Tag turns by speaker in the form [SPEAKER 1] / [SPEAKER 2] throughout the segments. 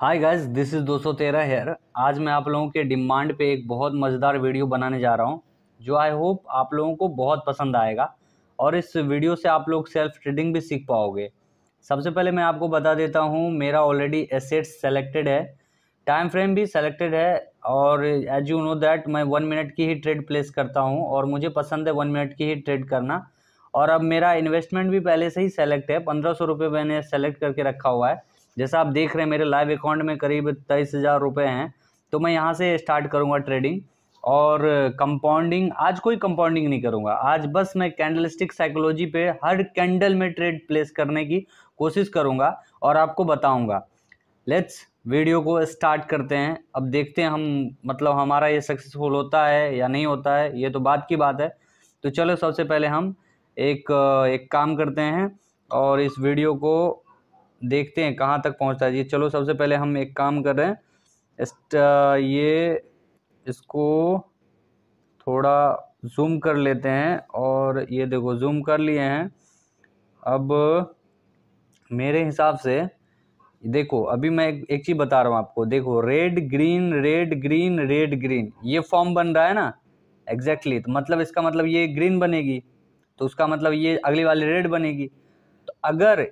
[SPEAKER 1] Hi guys this is 213 here आज मैं आप लोगों के डिमांड पे एक बहुत मज़ेदार वीडियो बनाने जा रहा हूँ जो आई होप आप लोगों को बहुत पसंद आएगा और इस वीडियो से आप लोग सेल्फ ट्रेडिंग भी सीख पाओगे सबसे पहले मैं आपको बता देता हूँ मेरा ऑलरेडी एसेट्स सेलेक्टेड है टाइम फ्रेम भी सेलेक्टेड है और एज यू नो दैट मैं वन मिनट की ही ट्रेड प्लेस करता हूँ और मुझे पसंद है वन मिनट की ही ट्रेड करना और अब मेरा इन्वेस्टमेंट भी पहले से ही सेलेक्ट है पंद्रह सौ मैंने सेलेक्ट करके रखा हुआ है जैसा आप देख रहे हैं मेरे लाइव अकाउंट में करीब तेईस हज़ार रुपये हैं तो मैं यहाँ से स्टार्ट करूँगा ट्रेडिंग और कंपाउंडिंग आज कोई कंपाउंडिंग नहीं करूँगा आज बस मैं कैंडलस्टिक साइकोलॉजी पे हर कैंडल में ट्रेड प्लेस करने की कोशिश करूँगा और आपको बताऊँगा लेट्स वीडियो को स्टार्ट करते हैं अब देखते हैं हम मतलब हमारा ये सक्सेसफुल होता है या नहीं होता है ये तो बात की बात है तो चलो सबसे पहले हम एक एक काम करते हैं और इस वीडियो को देखते हैं कहाँ तक पहुँचता है ये चलो सबसे पहले हम एक काम कर रहे हैं इस ये इसको थोड़ा जूम कर लेते हैं और ये देखो जूम कर लिए हैं अब मेरे हिसाब से देखो अभी मैं एक, एक चीज़ बता रहा हूँ आपको देखो red green red green red green ये फॉर्म बन रहा है ना एग्जैक्टली exactly, तो मतलब इसका मतलब ये ग्रीन बनेगी तो उसका मतलब ये अगली वाली रेड बनेगी तो अगर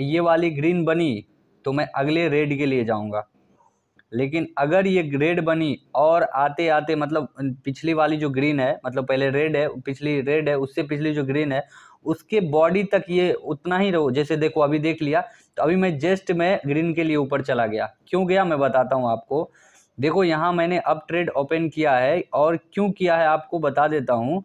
[SPEAKER 1] ये वाली ग्रीन बनी तो मैं अगले रेड के लिए जाऊँगा लेकिन अगर ये रेड बनी और आते आते मतलब पिछली वाली जो ग्रीन है मतलब पहले रेड है पिछली रेड है उससे पिछली जो ग्रीन है उसके बॉडी तक ये उतना ही रहो जैसे देखो अभी देख लिया तो अभी मैं जस्ट मैं ग्रीन के लिए ऊपर चला गया क्यों गया मैं बताता हूँ आपको देखो यहाँ मैंने अप ट्रेड ओपन किया है और क्यों किया है आपको बता देता हूँ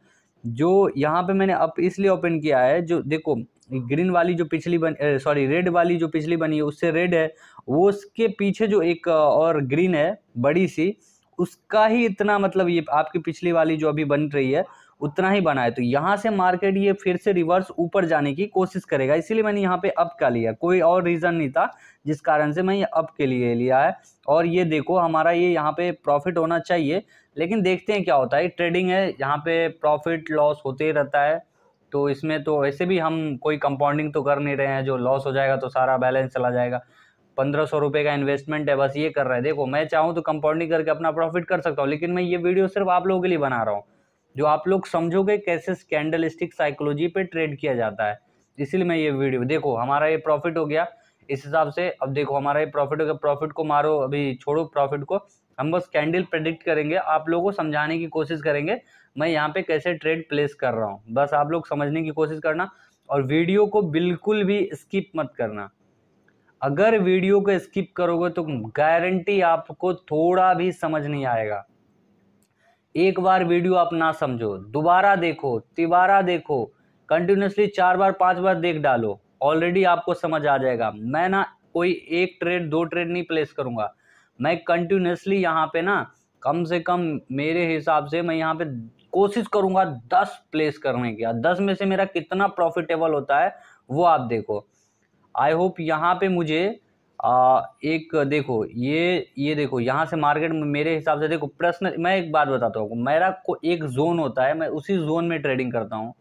[SPEAKER 1] जो यहाँ पे मैंने अप इसलिए ओपन किया है जो देखो ग्रीन वाली जो पिछली बन सॉरी रेड वाली जो पिछली बनी है उससे रेड है वो उसके पीछे जो एक और ग्रीन है बड़ी सी उसका ही इतना मतलब ये आपकी पिछली वाली जो अभी बन रही है उतना ही बना है तो यहाँ से मार्केट ये फिर से रिवर्स ऊपर जाने की कोशिश करेगा इसीलिए मैंने यहाँ पे अप का लिया कोई और रीज़न नहीं था जिस कारण से मैं ये अप के लिए लिया है और ये देखो हमारा ये यहाँ पे प्रॉफिट होना चाहिए लेकिन देखते हैं क्या होता है ट्रेडिंग है यहाँ पे प्रॉफिट लॉस होते ही रहता है तो इसमें तो ऐसे भी हम कोई कंपाउंडिंग तो कर नहीं रहे हैं जो लॉस हो जाएगा तो सारा बैलेंस चला जाएगा पंद्रह सौ रुपये का इन्वेस्टमेंट है बस ये कर रहे हैं देखो मैं चाहूँ तो कंपाउंडिंग करके अपना प्रॉफिट कर सकता हूँ लेकिन मैं ये वीडियो सिर्फ आप लोगों के लिए बना रहा हूँ जो आप लोग समझोगे कैसे स्कैंडल साइकोलॉजी पर ट्रेड किया जाता है इसीलिए मैं ये वीडियो देखो हमारा ये प्रॉफिट हो गया इस हिसाब से अब देखो हमारा ये प्रॉफिट हो गया प्रॉफिट को मारो अभी छोड़ो प्रॉफिट को हम बस कैंडल प्रेडिक्ट करेंगे आप लोगों को समझाने की कोशिश करेंगे मैं यहाँ पे कैसे ट्रेड प्लेस कर रहा हूँ बस आप लोग समझने की कोशिश करना और वीडियो को बिल्कुल भी स्किप मत करना अगर वीडियो को स्किप करोगे तो गारंटी आपको थोड़ा भी समझ नहीं आएगा एक बार वीडियो आप ना समझो दोबारा देखो तिबारा देखो कंटिन्यूसली चार बार पांच बार देख डालो ऑलरेडी आपको समझ आ जाएगा मैं ना कोई एक ट्रेड दो ट्रेड नहीं प्लेस करूंगा मैं कंटिन्यूसली यहाँ पे ना कम से कम मेरे हिसाब से मैं यहाँ पे कोशिश करूंगा दस प्लेस करने की दस में से मेरा कितना प्रॉफिटेबल होता है वो आप देखो आई होप यहाँ पे मुझे आ, एक देखो ये ये देखो यहाँ से मार्केट में मेरे हिसाब से देखो प्रश्न मैं एक बात बताता हूँ मेरा को एक जोन होता है मैं उसी जोन में ट्रेडिंग करता हूँ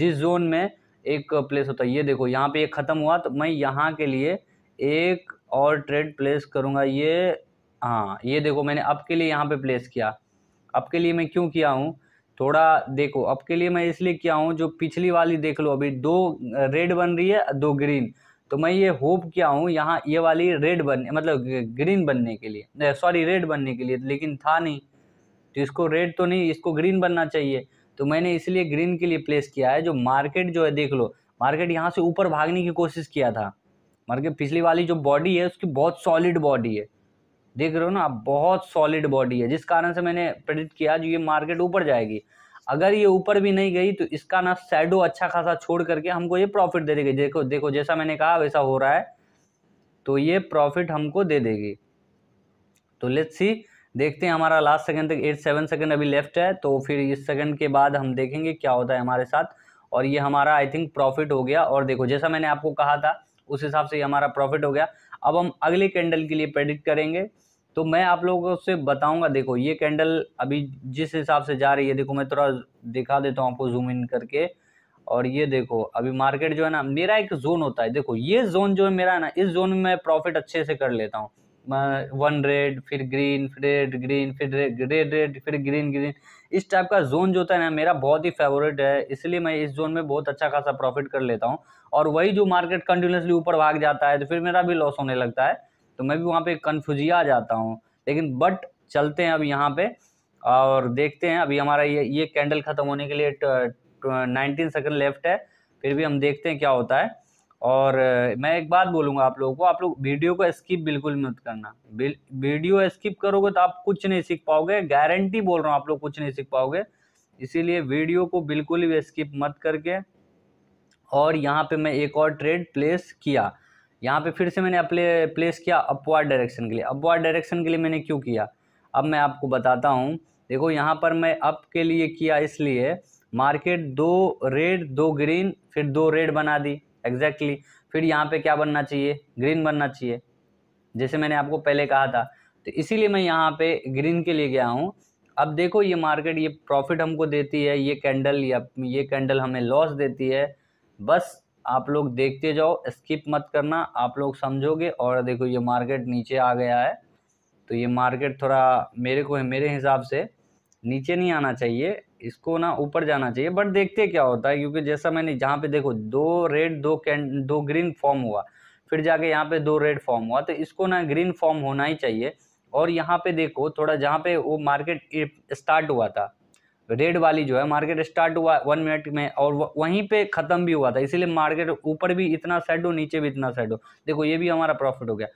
[SPEAKER 1] जिस जोन में एक प्लेस होता है ये देखो यहाँ पे ये ख़त्म हुआ तो मैं यहाँ के लिए एक और ट्रेड प्लेस करूँगा ये हाँ ये देखो मैंने अब के लिए यहाँ पे प्लेस किया अब के लिए मैं क्यों किया हूँ थोड़ा देखो अब के लिए मैं इसलिए किया हूँ जो पिछली वाली देख लो अभी दो रेड बन रही है दो ग्रीन तो मैं ये होप किया हूँ यहाँ ये वाली रेड बन मतलब ग्रीन बनने के लिए सॉरी रेड बनने के लिए लेकिन था नहीं तो इसको रेड तो नहीं इसको ग्रीन बनना चाहिए तो मैंने इसलिए ग्रीन के लिए प्लेस किया है जो मार्केट जो है देख लो मार्केट यहाँ से ऊपर भागने की कोशिश किया था मार्केट पिछली वाली जो बॉडी है उसकी बहुत सॉलिड बॉडी है देख रहे हो ना आप बहुत सॉलिड बॉडी है जिस कारण से मैंने प्रेडिक्ट किया जो ये मार्केट ऊपर जाएगी अगर ये ऊपर भी नहीं गई तो इसका ना सैडो अच्छा खासा छोड़ करके हमको ये प्रॉफिट दे देगी देखो देखो जैसा मैंने कहा वैसा हो रहा है तो ये प्रॉफिट हमको दे देगी तो लेट्स सी देखते हैं हमारा लास्ट सेकंड तक एट सेवन सेकंड अभी लेफ्ट है तो फिर इस सेकंड के बाद हम देखेंगे क्या होता है हमारे साथ और ये हमारा आई थिंक प्रॉफिट हो गया और देखो जैसा मैंने आपको कहा था उस हिसाब से ये हमारा प्रॉफिट हो गया अब हम अगले कैंडल के लिए प्रेडिक्ट करेंगे तो मैं आप लोगों से बताऊंगा देखो ये कैंडल अभी जिस हिसाब से जा रही है देखो मैं थोड़ा दिखा देता हूँ आपको जूम इन करके और ये देखो अभी मार्केट जो है ना मेरा एक जोन होता है देखो ये जोन जो है मेरा ना इस जोन में मैं प्रॉफिट अच्छे से कर लेता हूँ वन रेड फिर ग्रीन फिर रेड ग्रीन फिर रेड रेड रेड फिर ग्रीन ग्रीन इस टाइप का जोन जो होता है ना मेरा बहुत ही फेवरेट है इसलिए मैं इस जोन में बहुत अच्छा खासा प्रॉफिट कर लेता हूँ और वही जो मार्केट कंटिन्यूसली ऊपर भाग जाता है तो फिर मेरा भी लॉस होने लगता है तो मैं भी वहाँ पर कन्फ्यूजिया जाता हूँ लेकिन बट चलते हैं अब यहाँ पर और देखते हैं अभी हमारा ये ये कैंडल ख़त्म होने के लिए नाइनटीन सेकेंड लेफ्ट है फिर भी हम देखते हैं क्या होता है और मैं एक बात बोलूँगा आप लोगों को आप लोग वीडियो को स्किप बिल्कुल मत करना वीडियो स्किप करोगे तो आप कुछ नहीं सीख पाओगे गारंटी बोल रहा हूँ आप लोग कुछ नहीं सीख पाओगे इसीलिए वीडियो को बिल्कुल भी स्किप मत करके और यहाँ पे मैं एक और ट्रेड प्लेस किया यहाँ पे फिर से मैंने अपने प्लेस किया अपवार डायरेक्शन के लिए अपवार डायरेक्शन के लिए मैंने क्यों किया अब मैं आपको बताता हूँ देखो यहाँ पर मैं अप के लिए किया इसलिए मार्केट दो रेड दो ग्रीन फिर दो रेड बना दी एग्जैक्टली exactly. फिर यहाँ पे क्या बनना चाहिए ग्रीन बनना चाहिए जैसे मैंने आपको पहले कहा था तो इसीलिए मैं यहाँ पे ग्रीन के लिए गया हूँ अब देखो ये मार्केट ये प्रॉफिट हमको देती है ये कैंडल या ये कैंडल हमें लॉस देती है बस आप लोग देखते जाओ स्किप मत करना आप लोग समझोगे और देखो ये मार्केट नीचे आ गया है तो ये मार्केट थोड़ा मेरे को मेरे हिसाब से नीचे नहीं आना चाहिए इसको ना ऊपर जाना चाहिए बट देखते क्या होता है क्योंकि जैसा मैंने जहाँ पे देखो दो रेड दो कैंड दो ग्रीन फॉर्म हुआ फिर जाके यहाँ पे दो रेड फॉर्म हुआ तो इसको ना ग्रीन फॉर्म होना ही चाहिए और यहाँ पे देखो थोड़ा जहाँ पे वो मार्केट स्टार्ट हुआ था रेड वाली जो है मार्केट स्टार्ट हुआ वन मिनट में और वहीं पे ख़त्म भी हुआ था इसीलिए मार्केट ऊपर भी इतना सेट हो नीचे भी इतना सेट हो देखो ये भी हमारा प्रॉफिट हो गया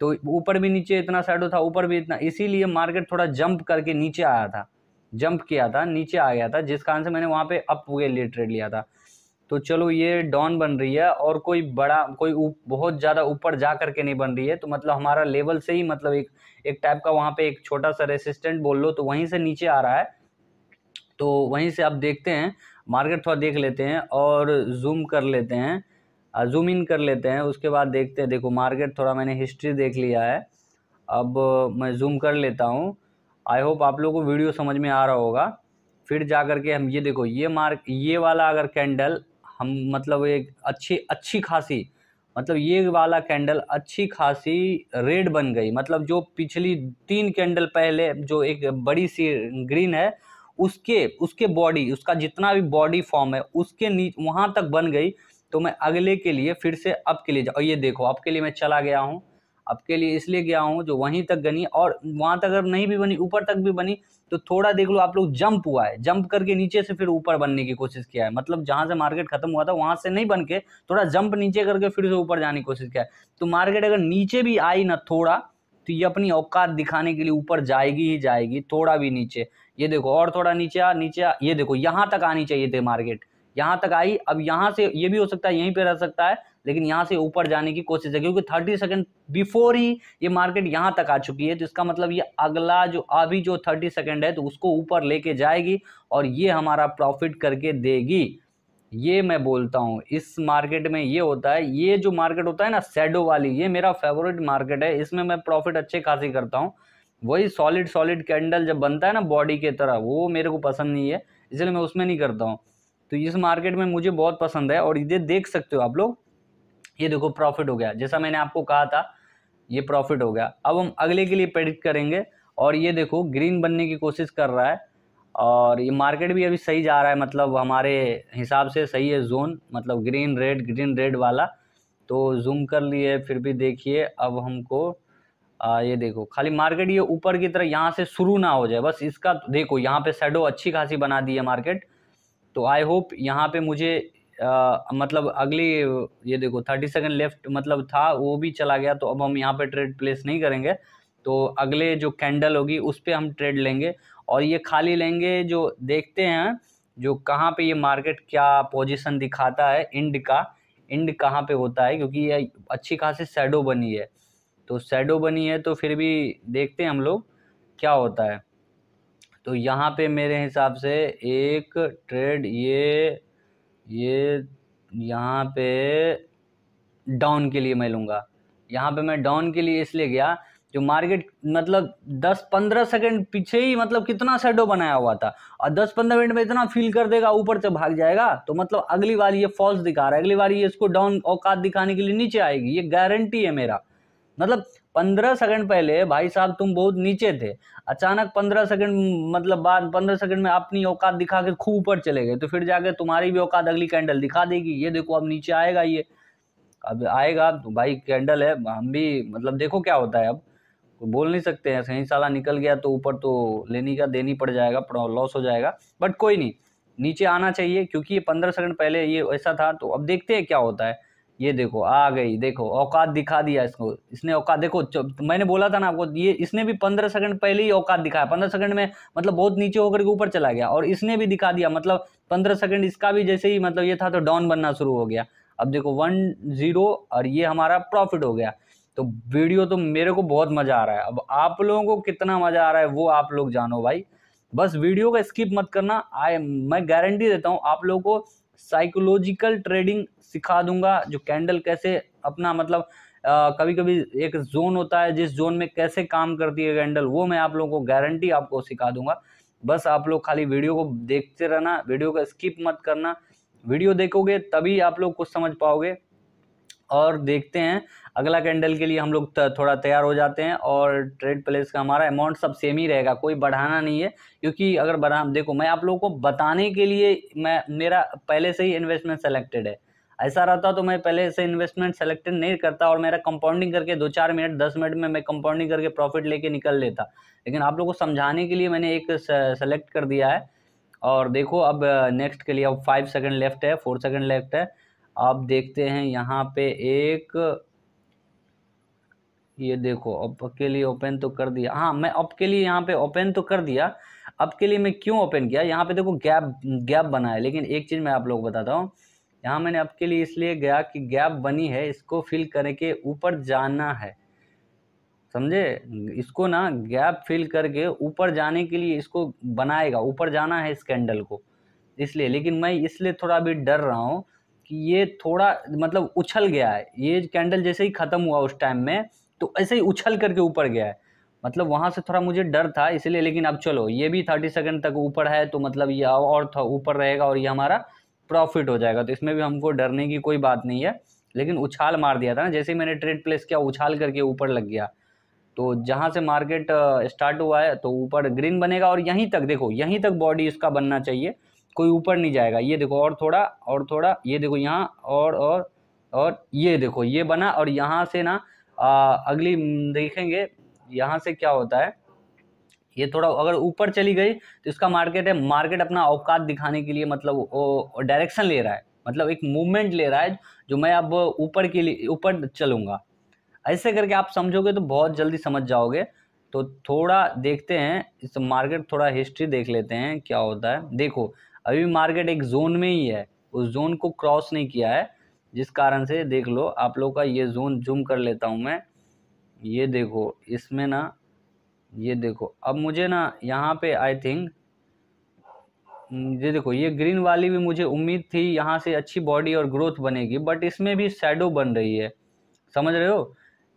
[SPEAKER 1] तो ऊपर भी नीचे इतना सेट हो था ऊपर भी इतना इसीलिए मार्केट थोड़ा जंप करके नीचे आया था जंप किया था नीचे आ गया था जिस कारण से मैंने वहाँ पे अप के लिए ट्रेड लिया था तो चलो ये डॉन बन रही है और कोई बड़ा कोई उप, बहुत ज़्यादा ऊपर जा करके नहीं बन रही है तो मतलब हमारा लेवल से ही मतलब एक एक टाइप का वहाँ पे एक छोटा सा रेसिस्टेंट बोल लो तो वहीं से नीचे आ रहा है तो वहीं से आप देखते हैं मार्केट थोड़ा देख लेते हैं और जूम कर लेते हैं जूम इन कर लेते हैं उसके बाद देखते हैं देखो मार्केट थोड़ा मैंने हिस्ट्री देख लिया है अब मैं जूम कर लेता हूँ आई होप आप लोगों को वीडियो समझ में आ रहा होगा फिर जा कर के हम ये देखो ये मार्क ये वाला अगर कैंडल हम मतलब एक अच्छी अच्छी खासी मतलब ये वाला कैंडल अच्छी खासी रेड बन गई मतलब जो पिछली तीन कैंडल पहले जो एक बड़ी सी ग्रीन है उसके उसके बॉडी उसका जितना भी बॉडी फॉर्म है उसके नीच वहाँ तक बन गई तो मैं अगले के लिए फिर से अब के लिए जाऊँ ये देखो अब के लिए मैं चला गया हूँ आपके लिए इसलिए गया हूँ जो वहीं तक बनी और वहाँ तक अगर नहीं भी बनी ऊपर तक भी बनी तो थोड़ा देख लो आप लोग जंप हुआ है जंप करके नीचे से फिर ऊपर बनने की कोशिश किया है मतलब जहाँ से मार्केट खत्म हुआ था वहाँ से नहीं बन के थोड़ा जंप नीचे करके फिर से ऊपर जाने की कोशिश किया है तो मार्केट अगर नीचे भी आई ना थोड़ा तो ये अपनी औकात दिखाने के लिए ऊपर जाएगी ही जाएगी थोड़ा भी नीचे ये देखो और थोड़ा नीचे आ नीचे आ ये देखो यहाँ तक आनी चाहिए थे मार्केट यहाँ तक आई अब यहाँ से ये भी हो सकता है यहीं पर रह सकता है लेकिन यहाँ से ऊपर जाने की कोशिश है क्योंकि थर्टी सेकेंड बिफोर ही ये मार्केट यहाँ तक आ चुकी है तो इसका मतलब ये अगला जो अभी जो थर्टी सेकेंड है तो उसको ऊपर लेके जाएगी और ये हमारा प्रॉफिट करके देगी ये मैं बोलता हूँ इस मार्केट में ये होता है ये जो मार्केट होता है ना सैडो वाली ये मेरा फेवरेट मार्केट है इसमें मैं प्रॉफिट अच्छे खासी करता हूँ वही सॉलिड सॉलिड कैंडल जब बनता है ना बॉडी के तरह वो मेरे को पसंद नहीं है इसलिए मैं उसमें नहीं करता हूँ तो इस मार्केट में मुझे बहुत पसंद है और ये देख सकते हो आप लोग ये देखो प्रॉफिट हो गया जैसा मैंने आपको कहा था ये प्रॉफिट हो गया अब हम अगले के लिए प्रेडिक्ट करेंगे और ये देखो ग्रीन बनने की कोशिश कर रहा है और ये मार्केट भी अभी सही जा रहा है मतलब हमारे हिसाब से सही है जोन मतलब ग्रीन रेड ग्रीन रेड वाला तो जूम कर लिए फिर भी देखिए अब हमको आ, ये देखो खाली मार्केट ये ऊपर की तरह यहाँ से शुरू ना हो जाए बस इसका देखो यहाँ पे शेडो अच्छी खासी बना दी है मार्केट तो आई होप यहाँ पे मुझे आ, मतलब अगली ये देखो थर्टी सेकेंड लेफ्ट मतलब था वो भी चला गया तो अब हम यहाँ पे ट्रेड प्लेस नहीं करेंगे तो अगले जो कैंडल होगी उस पर हम ट्रेड लेंगे और ये खाली लेंगे जो देखते हैं जो कहाँ पे ये मार्केट क्या पोजीशन दिखाता है इंड का इंड कहाँ पे होता है क्योंकि ये अच्छी खासी सैडो बनी है तो सैडो बनी है तो फिर भी देखते हैं हम लोग क्या होता है तो यहाँ पे मेरे हिसाब से एक ट्रेड ये ये यहाँ पे डाउन के लिए मैं लूँगा यहाँ पे मैं डाउन के लिए इसलिए गया जो मार्केट मतलब 10-15 सेकंड पीछे ही मतलब कितना शेडो बनाया हुआ था और 10-15 मिनट में इतना फील कर देगा ऊपर से भाग जाएगा तो मतलब अगली बार ये फॉल्स दिखा रहा है अगली बार ये इसको डाउन औकात दिखाने के लिए नीचे आएगी ये गारंटी है मेरा मतलब पंद्रह सेकंड पहले भाई साहब तुम बहुत नीचे थे अचानक पंद्रह सेकंड मतलब बाद पंद्रह सेकंड में अपनी औकात दिखा के खूब ऊपर चले गए तो फिर जाके तुम्हारी भी औकात अगली कैंडल दिखा देगी ये देखो अब नीचे आएगा ये अब आएगा तो भाई कैंडल है हम भी मतलब देखो क्या होता है अब तो बोल नहीं सकते हैं सही साला निकल गया तो ऊपर तो लेनी का देनी पड़ जाएगा लॉस हो जाएगा बट कोई नहीं नीचे आना चाहिए क्योंकि ये पंद्रह सेकंड पहले ये ऐसा था तो अब देखते हैं क्या होता है ये देखो आ गई देखो औकात दिखा दिया इसको इसने औकात देखो मैंने बोला था ना आपको ये इसने भी पंद्रह सेकंड पहले ही औकात दिखाया पंद्रह सेकंड में मतलब बहुत नीचे होकर के ऊपर चला गया और इसने भी दिखा दिया मतलब पंद्रह सेकंड इसका भी जैसे ही मतलब ये था तो डाउन बनना शुरू हो गया अब देखो वन जीरो और ये हमारा प्रॉफिट हो गया तो वीडियो तो मेरे को बहुत मज़ा आ रहा है अब आप लोगों को कितना मज़ा आ रहा है वो आप लोग जानो भाई बस वीडियो का स्किप मत करना आई मैं गारंटी देता हूँ आप लोगों को साइकोलॉजिकल ट्रेडिंग सिखा दूंगा जो कैंडल कैसे अपना मतलब आ, कभी कभी एक जोन होता है जिस जोन में कैसे काम करती है कैंडल वो मैं आप लोगों को गारंटी आपको सिखा दूंगा बस आप लोग खाली वीडियो को देखते रहना वीडियो का स्किप मत करना वीडियो देखोगे तभी आप लोग कुछ समझ पाओगे और देखते हैं अगला कैंडल के लिए हम लोग थोड़ा तैयार हो जाते हैं और ट्रेड प्लेस का हमारा अमाउंट सब सेम ही रहेगा कोई बढ़ाना नहीं है क्योंकि अगर बढ़ा देखो मैं आप लोगों को बताने के लिए मैं मेरा पहले से ही इन्वेस्टमेंट सेलेक्टेड है ऐसा रहता तो मैं पहले से इन्वेस्टमेंट सेलेक्टेड नहीं करता और मेरा कंपाउंडिंग करके दो चार मिनट दस मिनट में मैं कंपाउंडिंग करके प्रॉफिट लेके निकल लेता लेकिन आप लोगों को समझाने के लिए मैंने एक सेलेक्ट कर दिया है और देखो अब नेक्स्ट के लिए अब फाइव सेकंड लेफ्ट है फोर सेकंड लेफ्ट है आप देखते हैं यहाँ पे एक ये देखो अब के लिए ओपन तो कर दिया हाँ मैं अब के लिए यहाँ पे ओपन तो कर दिया अब के लिए मैं क्यों ओपन किया यहाँ पे देखो गैप गैप बना है लेकिन एक चीज़ मैं आप लोग बताता हूँ यहाँ मैंने अब के लिए इसलिए गया कि गैप बनी है इसको फिल करके ऊपर जाना है समझे इसको ना गैप फिल करके ऊपर जाने के लिए इसको बनाएगा ऊपर जाना है इस कैंडल को इसलिए लेकिन मैं इसलिए थोड़ा अभी डर रहा हूँ कि ये थोड़ा मतलब उछल गया है ये कैंडल जैसे ही ख़त्म हुआ उस टाइम में तो ऐसे ही उछल करके ऊपर गया है मतलब वहाँ से थोड़ा मुझे डर था इसलिए लेकिन अब चलो ये भी थर्टी सेकेंड तक ऊपर है तो मतलब ये और ऊपर रहेगा और ये हमारा प्रॉफिट हो जाएगा तो इसमें भी हमको डरने की कोई बात नहीं है लेकिन उछाल मार दिया था ना जैसे ही मैंने ट्रेड प्लेस किया उछाल करके ऊपर लग गया तो जहाँ से मार्केट स्टार्ट हुआ है तो ऊपर ग्रीन बनेगा और यहीं तक देखो यहीं तक बॉडी इसका बनना चाहिए कोई ऊपर नहीं जाएगा ये देखो और थोड़ा और थोड़ा ये देखो यहाँ और और और ये देखो ये बना और यहाँ से ना आ, अगली देखेंगे यहाँ से क्या होता है ये थोड़ा अगर ऊपर चली गई तो इसका मार्केट है मार्केट अपना औकात दिखाने के लिए मतलब डायरेक्शन ले रहा है मतलब एक मूवमेंट ले रहा है जो मैं अब ऊपर के लिए ऊपर चलूँगा ऐसे करके आप समझोगे तो बहुत जल्दी समझ जाओगे तो थोड़ा देखते हैं इस मार्केट थोड़ा हिस्ट्री देख लेते हैं क्या होता है देखो अभी मार्केट एक जोन में ही है उस जोन को क्रॉस नहीं किया है जिस कारण से देख लो आप लोग का ये जोन जूम कर लेता हूँ मैं ये देखो इसमें ना ये देखो अब मुझे ना यहाँ पे आई थिंक ये देखो ये ग्रीन वाली भी मुझे उम्मीद थी यहाँ से अच्छी बॉडी और ग्रोथ बनेगी बट इसमें भी शेडो बन रही है समझ रहे हो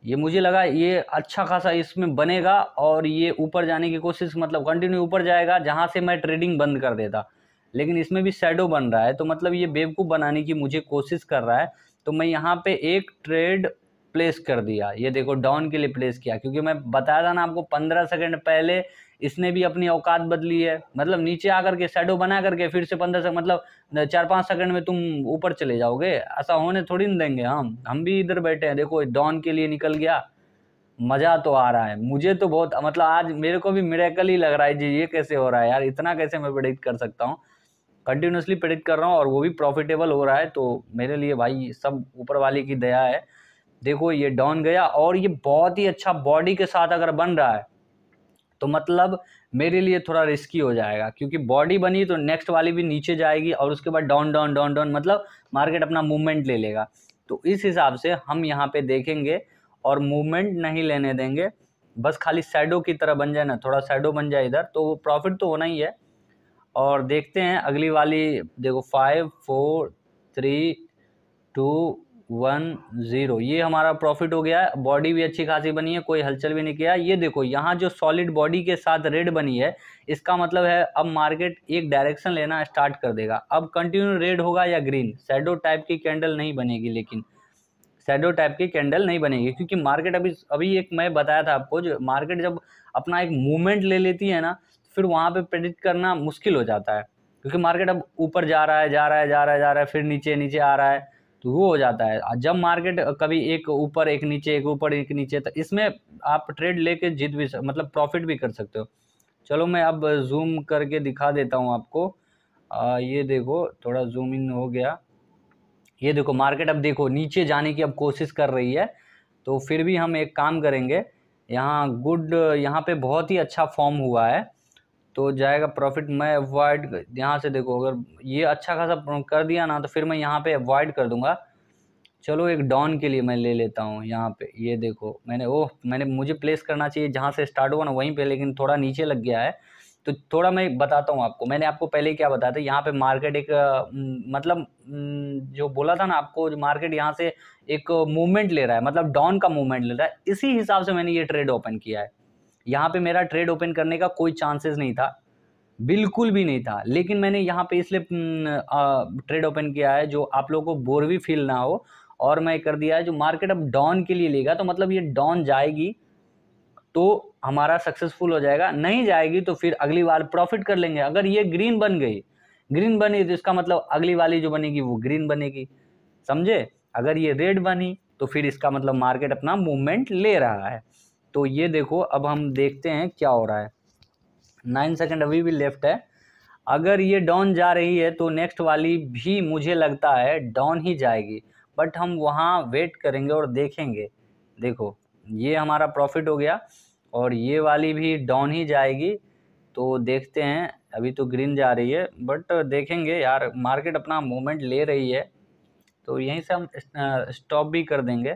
[SPEAKER 1] ये मुझे लगा ये अच्छा खासा इसमें बनेगा और ये ऊपर जाने की कोशिश मतलब कंटिन्यू ऊपर जाएगा जहाँ से मैं ट्रेडिंग बंद कर देता लेकिन इसमें भी शेडो बन रहा है तो मतलब ये बेवकूफ़ बनाने की मुझे कोशिश कर रहा है तो मैं यहाँ पे एक ट्रेड प्लेस कर दिया ये देखो डाउन के लिए प्लेस किया क्योंकि मैं बताया था ना आपको पंद्रह सेकंड पहले इसने भी अपनी औकात बदली है मतलब नीचे आकर के शेडो बना करके फिर से पंद्रह सेकंड मतलब चार पाँच सेकंड में तुम ऊपर चले जाओगे ऐसा होने थोड़ी ना देंगे हम हम भी इधर बैठे हैं देखो डॉन के लिए निकल गया मज़ा तो आ रहा है मुझे तो बहुत मतलब आज मेरे को भी मेरेकल ही लग रहा है जी ये कैसे हो रहा है यार इतना कैसे मैं प्रेडिक्ट कर सकता हूँ कंटिन्यूसली प्रेडिक्ट कर रहा हूँ और वो भी प्रॉफिटेबल हो रहा है तो मेरे लिए भाई सब ऊपर वाले की दया है देखो ये डाउन गया और ये बहुत ही अच्छा बॉडी के साथ अगर बन रहा है तो मतलब मेरे लिए थोड़ा रिस्की हो जाएगा क्योंकि बॉडी बनी तो नेक्स्ट वाली भी नीचे जाएगी और उसके बाद डाउन डाउन डाउन डाउन मतलब मार्केट अपना मूवमेंट ले लेगा तो इस हिसाब से हम यहाँ पे देखेंगे और मूवमेंट नहीं लेने देंगे बस खाली सैडो की तरह बन जाए ना थोड़ा सैडो बन जाए इधर तो वो प्रॉफिट तो होना ही है और देखते हैं अगली वाली देखो five four three two one zero ये हमारा प्रॉफिट हो गया है बॉडी भी अच्छी खासी बनी है कोई हलचल भी नहीं किया ये देखो यहाँ जो सॉलिड बॉडी के साथ रेड बनी है इसका मतलब है अब मार्केट एक डायरेक्शन लेना स्टार्ट कर देगा अब कंटिन्यू रेड होगा या ग्रीन सैडो टाइप की कैंडल नहीं बनेगी लेकिन सैडो टाइप की कैंडल नहीं बनेगी क्योंकि मार्केट अभी अभी एक मैं बताया था आपको जो मार्केट जब अपना एक मूवमेंट ले लेती है ना फिर वहाँ पर प्रेडिक्ट करना मुश्किल हो जाता है क्योंकि मार्केट अब ऊपर जा रहा है जा रहा है जा रहा है जा रहा है फिर नीचे नीचे आ रहा है तो वो हो जाता है जब मार्केट कभी एक ऊपर एक नीचे एक ऊपर एक नीचे तो इसमें आप ट्रेड लेके जीत भी मतलब प्रॉफिट भी कर सकते हो चलो मैं अब जूम करके दिखा देता हूँ आपको आ, ये देखो थोड़ा जूम इन हो गया ये देखो मार्केट अब देखो नीचे जाने की अब कोशिश कर रही है तो फिर भी हम एक काम करेंगे यहाँ गुड यहाँ पर बहुत ही अच्छा फॉर्म हुआ है तो जाएगा प्रॉफिट मैं अवॉइड यहाँ से देखो अगर ये अच्छा खासा कर दिया ना तो फिर मैं यहाँ पे अवॉइड कर दूंगा चलो एक डाउन के लिए मैं ले लेता हूँ यहाँ पे ये देखो मैंने ओह मैंने मुझे प्लेस करना चाहिए जहाँ से स्टार्ट हुआ ना वहीं पे लेकिन थोड़ा नीचे लग गया है तो थोड़ा मैं बताता हूँ आपको मैंने आपको पहले क्या बताया था यहाँ पे मार्केट एक मतलब जो बोला था ना आपको मार्केट यहाँ से एक मूवमेंट ले रहा है मतलब डाउन का मूवमेंट ले रहा है इसी हिसाब से मैंने ये ट्रेड ओपन किया है यहाँ पे मेरा ट्रेड ओपन करने का कोई चांसेस नहीं था बिल्कुल भी नहीं था लेकिन मैंने यहाँ पे इसलिए ट्रेड हम्म, ओपन किया है जो आप लोगों को बोर भी फील ना हो और मैं कर दिया है जो मार्केट अब डाउन के लिए लेगा तो मतलब ये डाउन जाएगी तो हमारा सक्सेसफुल हो जाएगा नहीं जाएगी तो फिर अगली बार प्रॉफिट कर लेंगे अगर ये ग्रीन बन गई ग्रीन बनी तो इसका मतलब अगली वाली जो बनेगी वो ग्रीन बनेगी समझे अगर ये रेड बनी तो फिर इसका मतलब मार्केट अपना मूवमेंट ले रहा है तो ये देखो अब हम देखते हैं क्या हो रहा है नाइन सेकेंड अभी भी लेफ्ट है अगर ये डाउन जा रही है तो नेक्स्ट वाली भी मुझे लगता है डाउन ही जाएगी बट हम वहाँ वेट करेंगे और देखेंगे देखो ये हमारा प्रॉफिट हो गया और ये वाली भी डाउन ही जाएगी तो देखते हैं अभी तो ग्रीन जा रही है बट देखेंगे यार मार्केट अपना मूवमेंट ले रही है तो यहीं से हम स्टॉप भी कर देंगे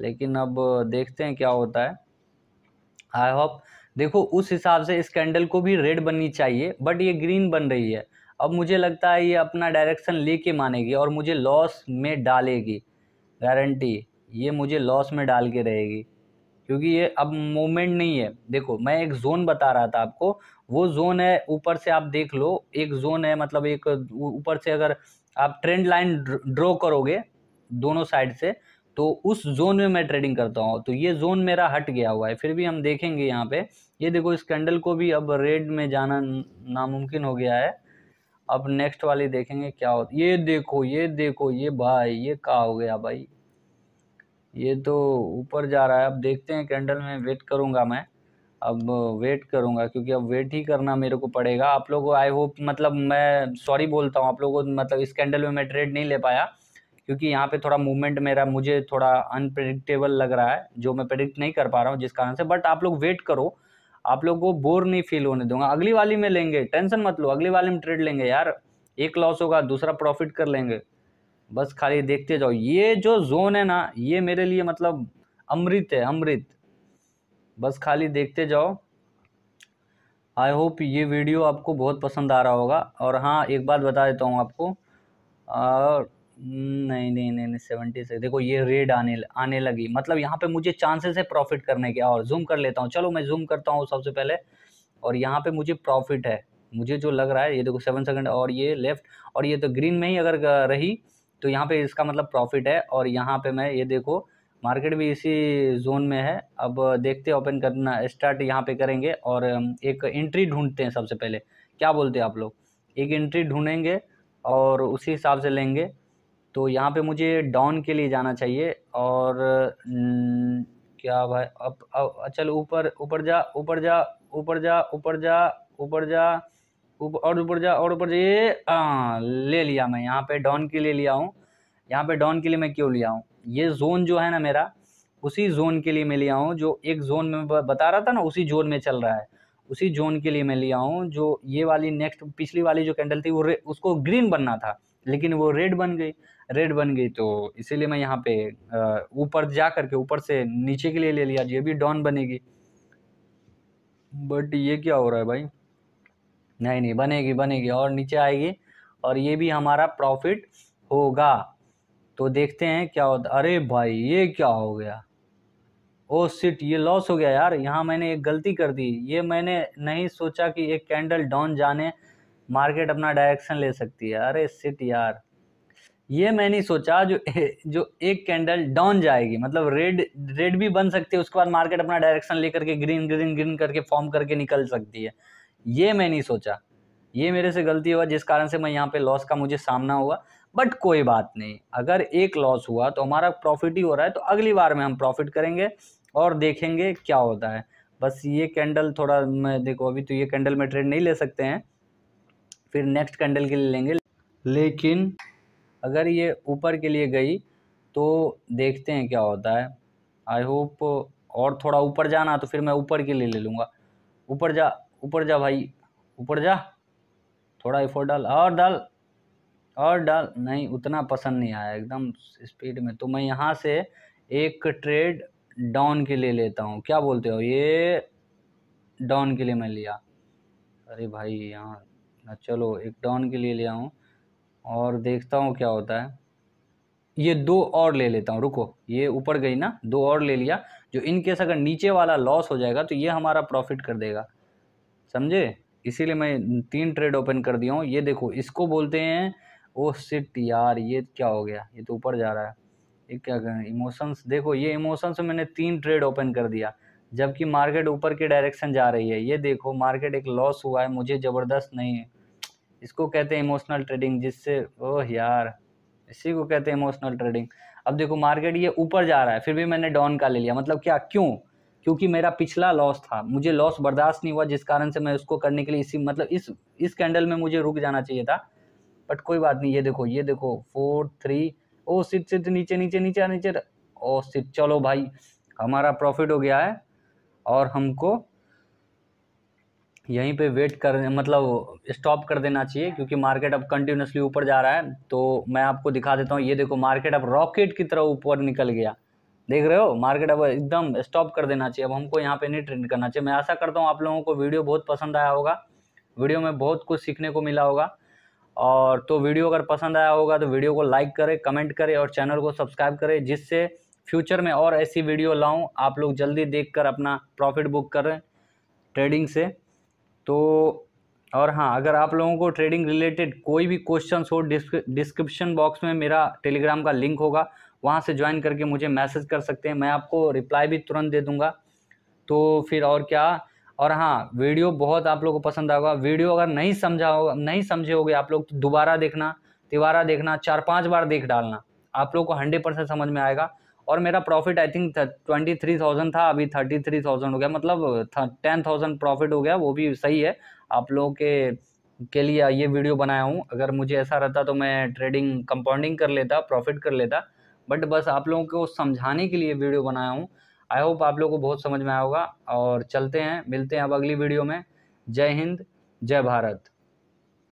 [SPEAKER 1] लेकिन अब देखते हैं क्या होता है आई होप देखो उस हिसाब से इस कैंडल को भी रेड बननी चाहिए बट ये ग्रीन बन रही है अब मुझे लगता है ये अपना डायरेक्शन लेके मानेगी और मुझे लॉस में डालेगी गारंटी ये मुझे लॉस में डाल के रहेगी क्योंकि ये अब मोमेंट नहीं है देखो मैं एक जोन बता रहा था आपको वो जोन है ऊपर से आप देख लो एक जोन है मतलब एक ऊपर से अगर आप ट्रेंड लाइन ड्रॉ करोगे दोनों साइड से तो उस जोन में मैं ट्रेडिंग करता हूँ तो ये जोन मेरा हट गया हुआ है फिर भी हम देखेंगे यहाँ पे ये देखो इस कैंडल को भी अब रेड में जाना नामुमकिन हो गया है अब नेक्स्ट वाली देखेंगे क्या होता ये देखो ये देखो ये भाई ये कहा हो गया भाई ये तो ऊपर जा रहा है अब देखते हैं कैंडल में वेट करूँगा मैं अब वेट करूँगा क्योंकि अब वेट ही करना मेरे को पड़ेगा आप लोगों को आई होप मतलब मैं सॉरी बोलता हूँ आप लोगों को मतलब इस कैंडल में मैं ट्रेड नहीं ले पाया क्योंकि यहाँ पे थोड़ा मूवमेंट मेरा मुझे थोड़ा अनप्रडिक्टेबल लग रहा है जो मैं प्रडिक्ट नहीं कर पा रहा हूँ जिस कारण से बट आप लोग वेट करो आप लोग को बोर नहीं फील होने दूंगा अगली वाली में लेंगे टेंशन मत लो अगली वाली में ट्रेड लेंगे यार एक लॉस होगा दूसरा प्रॉफिट कर लेंगे बस खाली देखते जाओ ये जो जोन है ना ये मेरे लिए मतलब अमृत है अमृत बस खाली देखते जाओ आई होप ये वीडियो आपको बहुत पसंद आ रहा होगा और हाँ एक बात बता देता हूँ आपको और नहीं नहीं नहीं नहीं सेवेंटी सिक्स देखो ये रेड आने आने लगी मतलब यहाँ पे मुझे चांसेस है प्रॉफिट करने के और जूम कर लेता हूँ चलो मैं जूम करता हूँ सबसे पहले और यहाँ पे मुझे प्रॉफिट है मुझे जो लग रहा है ये देखो सेवन सेकंड और ये लेफ्ट और ये तो ग्रीन में ही अगर रही तो यहाँ पे इसका मतलब प्रॉफिट है और यहाँ पे मैं ये देखो मार्केट भी इसी जोन में है अब देखते ओपन करना स्टार्ट यहाँ पे करेंगे और एक एंट्री ढूंढते हैं सबसे पहले क्या बोलते हैं आप लोग एक एंट्री ढूंढेंगे और उसी हिसाब से लेंगे तो यहाँ पे मुझे डाउन के लिए जाना चाहिए और क्या भाई अब अब चल ऊपर ऊपर जा ऊपर जा ऊपर जा ऊपर जा ऊपर जा ऊपर और ऊपर जा और ऊपर जा ये हाँ, ले लिया मैं यहाँ पे डाउन के लिए लिया हूँ यहाँ पे डाउन के लिए मैं क्यों लिया हूँ ये जोन जो है ना मेरा उसी जोन के लिए मैं लिया हूँ जो एक जोन में बता रहा था ना उसी जोन में चल रहा है उसी जोन के लिए मैं लिया हूँ जो ये वाली नेक्स्ट पिछली वाली जो कैंडल थी वो उसको ग्रीन बनना था लेकिन वो रेड बन गई रेड बन गई तो इसीलिए मैं यहाँ पे ऊपर जा करके ऊपर से नीचे के लिए ले लिया ये भी डॉन बनेगी बट ये क्या हो रहा है भाई नहीं नहीं बनेगी बनेगी और नीचे आएगी और ये भी हमारा प्रॉफिट होगा तो देखते हैं क्या होता अरे भाई ये क्या हो गया ओ सिट ये लॉस हो गया यार यहाँ मैंने एक गलती कर दी ये मैंने नहीं सोचा कि एक कैंडल डाउन जाने मार्केट अपना डायरेक्शन ले सकती है अरे सिट यार ये मैं नहीं सोचा जो जो एक कैंडल डाउन जाएगी मतलब रेड रेड भी बन सकती है उसके बाद मार्केट अपना डायरेक्शन लेकर के ग्रीन ग्रीन ग्रीन करके फॉर्म करके निकल सकती है ये मैं नहीं सोचा ये मेरे से गलती हुआ जिस कारण से मैं यहाँ पे लॉस का मुझे सामना हुआ बट कोई बात नहीं अगर एक लॉस हुआ तो हमारा प्रॉफिट ही हो रहा है तो अगली बार में हम प्रॉफिट करेंगे और देखेंगे क्या होता है बस ये कैंडल थोड़ा मैं देखो अभी तो ये कैंडल में ट्रेड नहीं ले सकते हैं फिर नेक्स्ट कैंडल के लिए लेंगे लेकिन अगर ये ऊपर के लिए गई तो देखते हैं क्या होता है आई होप और थोड़ा ऊपर जाना तो फिर मैं ऊपर के लिए ले लूँगा ऊपर जा ऊपर जा भाई ऊपर जा थोड़ा एफोर्ट डाल और डाल और डाल नहीं उतना पसंद नहीं आया एकदम स्पीड में तो मैं यहाँ से एक ट्रेड डाउन के लिए लेता हूँ क्या बोलते हो ये डाउन के लिए मैं लिया अरे भाई यहाँ चलो एक डाउन के लिए लिया हूँ और देखता हूँ क्या होता है ये दो और ले लेता हूँ रुको ये ऊपर गई ना दो और ले लिया जो इन केस अगर नीचे वाला लॉस हो जाएगा तो ये हमारा प्रॉफिट कर देगा समझे इसीलिए मैं तीन ट्रेड ओपन कर दिया हूँ ये देखो इसको बोलते हैं ओ सिट यार ये क्या हो गया ये तो ऊपर जा रहा है ये क्या कहें इमोशंस देखो ये इमोशंस में मैंने तीन ट्रेड ओपन कर दिया जबकि मार्केट ऊपर के डायरेक्शन जा रही है ये देखो मार्केट एक लॉस हुआ है मुझे ज़बरदस्त नहीं है इसको कहते हैं इमोशनल ट्रेडिंग जिससे ओह यार इसी को कहते हैं इमोशनल ट्रेडिंग अब देखो मार्केट ये ऊपर जा रहा है फिर भी मैंने डाउन का ले लिया मतलब क्या क्यों क्योंकि मेरा पिछला लॉस था मुझे लॉस बर्दाश्त नहीं हुआ जिस कारण से मैं उसको करने के लिए इसी मतलब इस इस कैंडल में मुझे रुक जाना चाहिए था बट कोई बात नहीं ये देखो ये देखो four three oh shit shit नीचे नीचे नीचे नीचे ओ oh, सिट चलो भाई हमारा प्रॉफिट हो गया है और हमको यहीं पे वेट कर मतलब स्टॉप कर देना चाहिए क्योंकि मार्केट अब कंटिन्यूसली ऊपर जा रहा है तो मैं आपको दिखा देता हूँ ये देखो मार्केट अब रॉकेट की तरह ऊपर निकल गया देख रहे हो मार्केट अब एकदम स्टॉप कर देना चाहिए अब हमको यहाँ पे नहीं ट्रेंड करना चाहिए मैं आशा करता हूँ आप लोगों को वीडियो बहुत पसंद आया होगा वीडियो में बहुत कुछ सीखने को मिला होगा और तो वीडियो अगर पसंद आया होगा तो वीडियो को लाइक करें कमेंट करें और चैनल को सब्सक्राइब करें जिससे फ्यूचर में और ऐसी वीडियो लाऊँ आप लोग जल्दी देख अपना प्रॉफिट बुक करें ट्रेडिंग से तो और हाँ अगर आप लोगों को ट्रेडिंग रिलेटेड कोई भी क्वेश्चन हो डिस्क्रिप्शन बॉक्स में मेरा टेलीग्राम का लिंक होगा वहाँ से ज्वाइन करके मुझे मैसेज कर सकते हैं मैं आपको रिप्लाई भी तुरंत दे दूँगा तो फिर और क्या और हाँ वीडियो बहुत आप लोग को पसंद आएगा वीडियो अगर नहीं समझा होगा नहीं समझे होगे आप लोग तो दोबारा देखना तिबारा देखना चार पाँच बार देख डालना आप लोग को हंड्रेड परसेंट समझ में आएगा और मेरा profit I think twenty three thousand था अभी थर्टी थ्री थाउजेंड हो गया मतलब टेन थाउजेंड प्रॉफिट हो गया वो भी सही है आप लोगों के के लिए ये वीडियो बनाया हूँ अगर मुझे ऐसा रहता तो मैं ट्रेडिंग कंपाउंडिंग कर लेता प्रॉफिट कर लेता बट बस आप लोगों को समझाने के लिए वीडियो बनाया हूँ आई होप आप लोगों को बहुत समझ में आया होगा और चलते हैं मिलते हैं अब अगली वीडियो में जय हिंद जय भारत